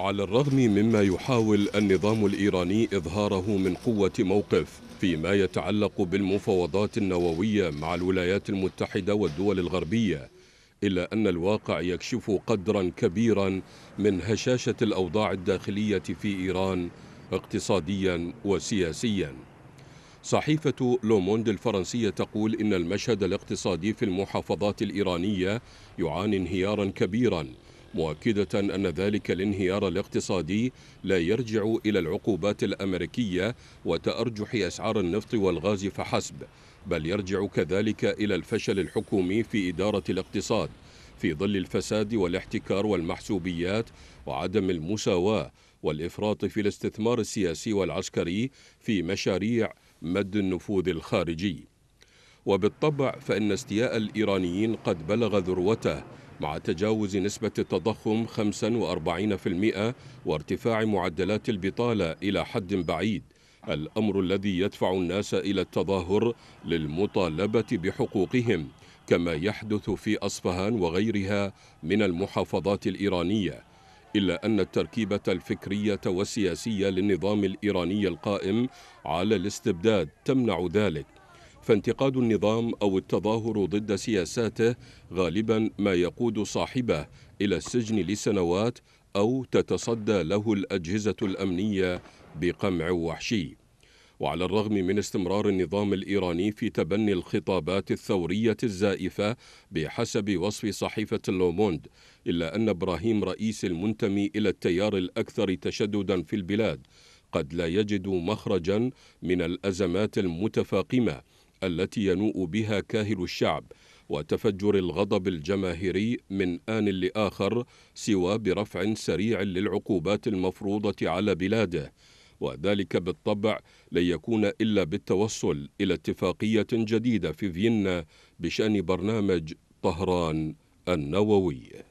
على الرغم مما يحاول النظام الإيراني إظهاره من قوة موقف فيما يتعلق بالمفاوضات النووية مع الولايات المتحدة والدول الغربية إلا أن الواقع يكشف قدرا كبيرا من هشاشة الأوضاع الداخلية في إيران اقتصاديا وسياسيا صحيفة لوموند الفرنسية تقول إن المشهد الاقتصادي في المحافظات الإيرانية يعاني انهيارا كبيرا مؤكدة أن ذلك الانهيار الاقتصادي لا يرجع إلى العقوبات الأمريكية وتأرجح أسعار النفط والغاز فحسب بل يرجع كذلك إلى الفشل الحكومي في إدارة الاقتصاد في ظل الفساد والاحتكار والمحسوبيات وعدم المساواة والإفراط في الاستثمار السياسي والعسكري في مشاريع مد النفوذ الخارجي وبالطبع فإن استياء الإيرانيين قد بلغ ذروته مع تجاوز نسبة التضخم 45% وارتفاع معدلات البطالة إلى حد بعيد الأمر الذي يدفع الناس إلى التظاهر للمطالبة بحقوقهم كما يحدث في أصفهان وغيرها من المحافظات الإيرانية إلا أن التركيبة الفكرية والسياسية للنظام الإيراني القائم على الاستبداد تمنع ذلك فانتقاد النظام أو التظاهر ضد سياساته غالبا ما يقود صاحبه إلى السجن لسنوات أو تتصدى له الأجهزة الأمنية بقمع وحشي وعلى الرغم من استمرار النظام الإيراني في تبني الخطابات الثورية الزائفة بحسب وصف صحيفة اللوموند إلا أن إبراهيم رئيس المنتمي إلى التيار الأكثر تشددا في البلاد قد لا يجد مخرجا من الأزمات المتفاقمة التي ينوء بها كاهل الشعب وتفجر الغضب الجماهيري من آن لآخر سوى برفع سريع للعقوبات المفروضة على بلاده وذلك بالطبع لن يكون إلا بالتوصل إلى اتفاقية جديدة في فيينا بشأن برنامج طهران النووي